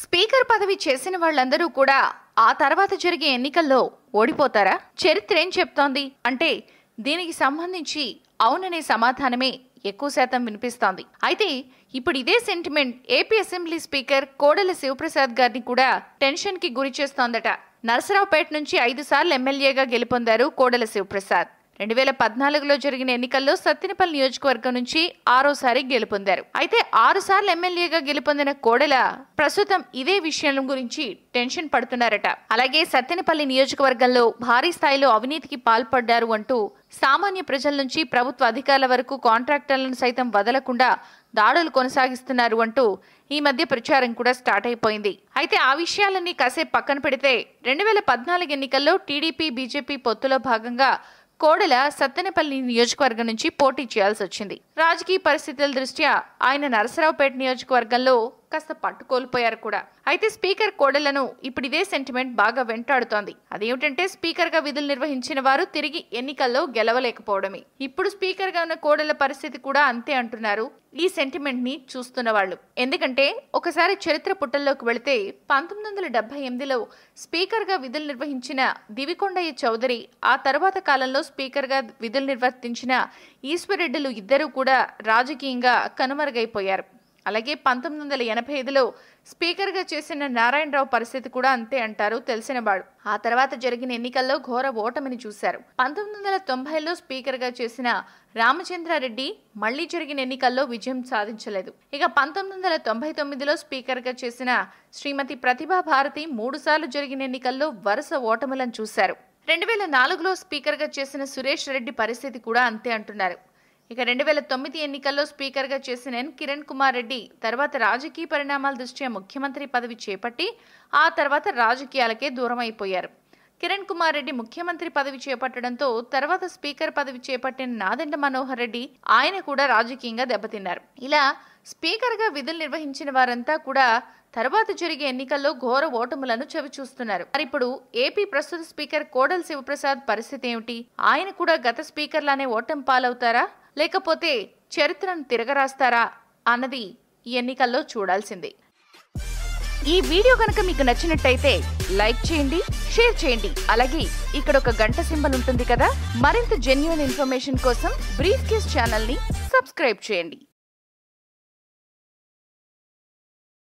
speaker పదవి చేసిన వాళ్ళందరూ కూడా ఆ తర్వాత జరిగే ఎన్నికల్లో ఓడిపోతారా చరిత్ర ఏం చెప్తోంది అంటే దీనికి సంబంధించి అవుననే సమాధానమే ఎక్కువ శాతం వినిపిస్తోంది అయితే ఇప్పుడు ఇదే sentiment AP assembly speaker Kodela Sivaprasad గారిని కూడా టెన్షన్కి గురి చేస్తోందట నరసరావుపేట నుంచి ఐదు సార్లు ఎమ్మెల్యేగా గెలుపొందారు కోడెల శివప్రసాద్ రెండు వేల పద్నాలుగులో జరిగిన ఎన్నికల్లో సత్తినపల్లి నియోజకవర్గం నుంచి ఆరోసారి గెలుపొందారు అయితే ఆరుసార్లు ఎమ్మెల్యేగా గెలుపొందిన కోడెల ప్రస్తుతం ఇదే విషయం గురించి టెన్షన్ పడుతున్నారట అలాగే సత్తెనపల్లి నియోజకవర్గంలో భారీ స్థాయిలో అవినీతికి పాల్పడ్డారు అంటూ సామాన్య ప్రజల నుంచి ప్రభుత్వ అధికారుల వరకు కాంట్రాక్టర్లను సైతం వదలకుండా దాడులు కొనసాగిస్తున్నారు అంటూ ఈ మధ్య ప్రచారం కూడా స్టార్ట్ అయిపోయింది అయితే ఆ విషయాలన్నీ కాసేపు పక్కన పెడితే రెండు వేల పద్నాలుగు ఎన్నికల్లో టీడీపీ బీజేపీ పొత్తులో భాగంగా కోడెల సత్తెనపల్లి నియోజకవర్గం నుంచి పోటీ చేయాల్సి వచ్చింది రాజకీయ పరిస్థితుల దృష్ట్యా ఆయన నరసరావుపేట నియోజకవర్గంలో కాస్త పట్టుకోల్పోయారు కూడా అయితే స్పీకర్ కోడలను ఇప్పుడు ఇదే సెంటిమెంట్ బాగా వెంటాడుతోంది అదేమిటంటే స్పీకర్గా విధులు నిర్వహించిన వారు తిరిగి ఎన్నికల్లో గెలవలేకపోవడమే ఇప్పుడు స్పీకర్గా ఉన్న కోడల పరిస్థితి కూడా అంతే అంటున్నారు ఈ సెంటిమెంట్ని చూస్తున్న వాళ్ళు ఎందుకంటే ఒకసారి చరిత్ర పుట్టల్లోకి వెళితే పంతొమ్మిది వందల డెబ్బై ఎనిమిదిలో స్పీకర్గా విధులు నిర్వహించిన దివికొండయ్య చౌదరి ఆ తర్వాత కాలంలో స్పీకర్గా విధులు నిర్వర్తించిన ఈశ్వరెడ్డిలు ఇద్దరూ కూడా రాజకీయంగా కనుమరుగైపోయారు అలాగే పంతొమ్మిది వందల ఎనభై ఐదులో స్పీకర్గా చేసిన నారాయణరావు పరిస్థితి కూడా అంతే అంటారు తెలిసినవాడు ఆ తర్వాత జరిగిన ఎన్నికల్లో ఘోర ఓటమిని చూశారు పంతొమ్మిది వందల తొంభైలో స్పీకర్గా చేసిన రామచంద్రారెడ్డి మళ్లీ జరిగిన ఎన్నికల్లో విజయం సాధించలేదు ఇక పంతొమ్మిది వందల తొంభై తొమ్మిదిలో స్పీకర్గా చేసిన శ్రీమతి ప్రతిభా భారతి మూడుసార్లు జరిగిన ఎన్నికల్లో వరుస ఓటములను చూశారు రెండు వేల నాలుగులో స్పీకర్గా చేసిన సురేష్ రెడ్డి పరిస్థితి కూడా అంతే అంటున్నారు ఇక రెండు వేల తొమ్మిది ఎన్నికల్లో స్పీకర్గా చేసిన ఎన్ కిరణ్ కుమార్ రెడ్డి తర్వాత రాజకీయ పరిణామాల దృష్ట్యా ముఖ్యమంత్రి పదవి చేపట్టి ఆ తర్వాత రాజకీయాలకే దూరం అయిపోయారు కిరణ్ కుమార్ రెడ్డి ముఖ్యమంత్రి పదవి చేపట్టడంతో తర్వాత స్పీకర్ పదవి చేపట్టిన నాదెండ మనోహర్ రెడ్డి ఆయన కూడా రాజకీయంగా దెబ్బతిన్నారు ఇలా స్పీకర్గా విధులు నిర్వహించిన వారంతా కూడా తర్వాత జరిగే ఎన్నికల్లో ఘోర ఓటములను చవిచూస్తున్నారు మరిప్పుడు ఏపీ ప్రస్తుత స్పీకర్ కోడల్ శివప్రసాద్ పరిస్థితి ఏమిటి ఆయన కూడా గత స్పీకర్లానే ఓటం పాలవుతారా లేకపోతే చరిత్రను తిరగరాస్తారా అన్నది ఎన్నికల్లో చూడాల్సింది ఈ వీడియో కనుక మీకు నచ్చినట్టయితే లైక్ చేయండి షేర్ చేయండి అలాగే ఇక్కడ ఒక గంట సింబల్ ఉంటుంది కదా మరింత జెన్యున్ ఇన్ఫర్మేషన్ కోసం బ్రీఫ్ కేస్ ఛానల్ని సబ్స్క్రైబ్ చేయండి